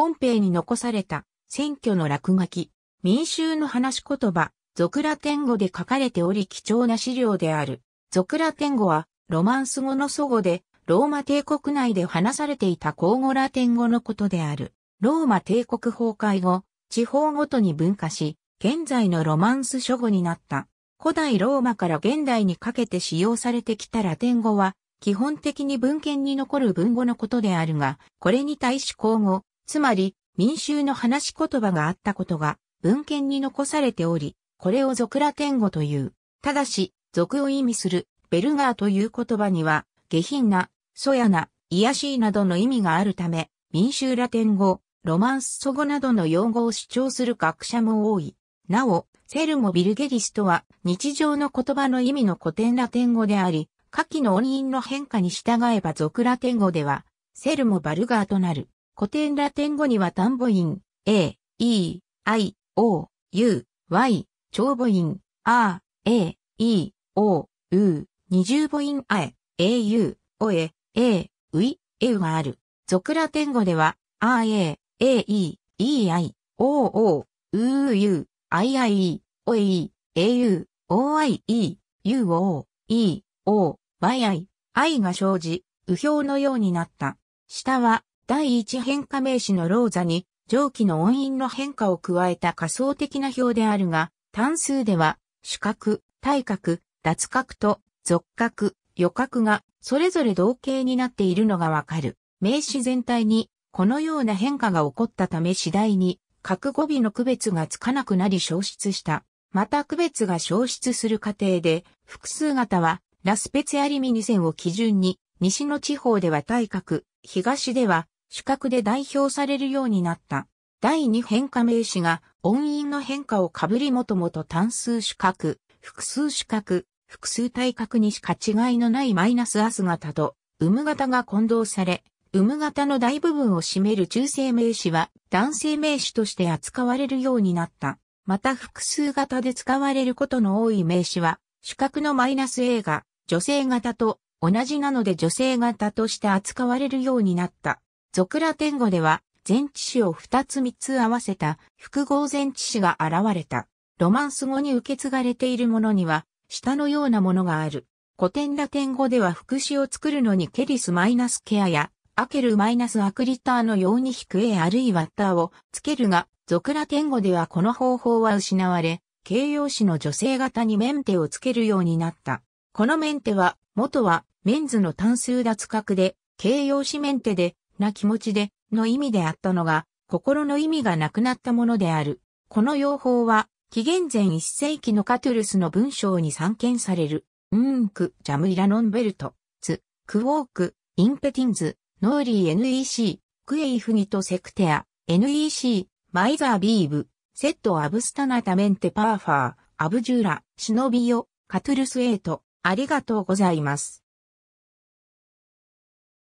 ポンペイに残された選挙の落書き、民衆の話し言葉、俗ラテン語で書かれており貴重な資料である。俗ラテン語はロマンス語の祖語で、ローマ帝国内で話されていた口語ラテン語のことである。ローマ帝国崩壊後、地方ごとに分化し、現在のロマンス諸語になった。古代ローマから現代にかけて使用されてきたラテン語は、基本的に文献に残る文語のことであるが、これに対し口語、つまり民衆の話し言葉があったことが文献に残されており、これを俗ラ天語という。ただし、俗を意味するベルガーという言葉には、下品な、そやな、癒やしいなどの意味があるため、民衆ラテン語、ロマンス祖語などの用語を主張する学者も多い。なお、セルモ・ビルゲリスとは日常の言葉の意味の古典ラテン語であり、下記の音韻の変化に従えば俗ラテン語では、セルモ・バルガーとなる。古典ラテン語には単母音 a, e, i, o, u, y、長母音 r, a, e, o, u、二重母音 a, a, u, o, e, a, u, i, e, u がある。俗ラテン語では r, a, a, e, e, i, o, o, u, u, i, i, e, o, e, a, u, o, i, e, u, o, e, o, y, i, i が生じ、右表のようになった。下は第一変化名詞のローザに、上記の音韻の変化を加えた仮想的な表であるが、単数では、主角、対角、脱角と、属角、余角が、それぞれ同型になっているのがわかる。名詞全体に、このような変化が起こったため次第に、角語尾の区別がつかなくなり消失した。また区別が消失する過程で、複数型は、ラスペツアリミニ線を基準に、西の地方では対角、東では主格で代表されるようになった。第二変化名詞が音韻の変化をかぶりもともと単数主格、複数主格、複数対角にしか違いのないマイナスアス型と、ウム型が混同され、ウム型の大部分を占める中性名詞は男性名詞として扱われるようになった。また複数型で使われることの多い名詞は、主格のマイナス A が女性型と同じなので女性型として扱われるようになった。俗テ天語では、前置詞を二つ三つ合わせた複合前置詞が現れた。ロマンス語に受け継がれているものには、下のようなものがある。古典ラテン語では副詞を作るのにケリスマイナスケアやアケルマイナスアクリターのように引くエあるいはターをつけるが、俗ラテン語ではこの方法は失われ、形容詞の女性型にメンテをつけるようになった。このメンテは、元はメンズの単数脱角で、形容詞メンテで、な気持ちで、の意味であったのが、心の意味がなくなったものである。この用法は、紀元前1世紀のカトゥルスの文章に散見される。うーんク、ジャムイラノンベルト、ツ、クウォーク、インペティンズ、ノーリー NEC、クエイフギとセクテア、NEC、マイザービーブ、セットアブスタナタメンテパーファー、アブジューラ、シノビヨ、カトゥルスエイト、ありがとうございます。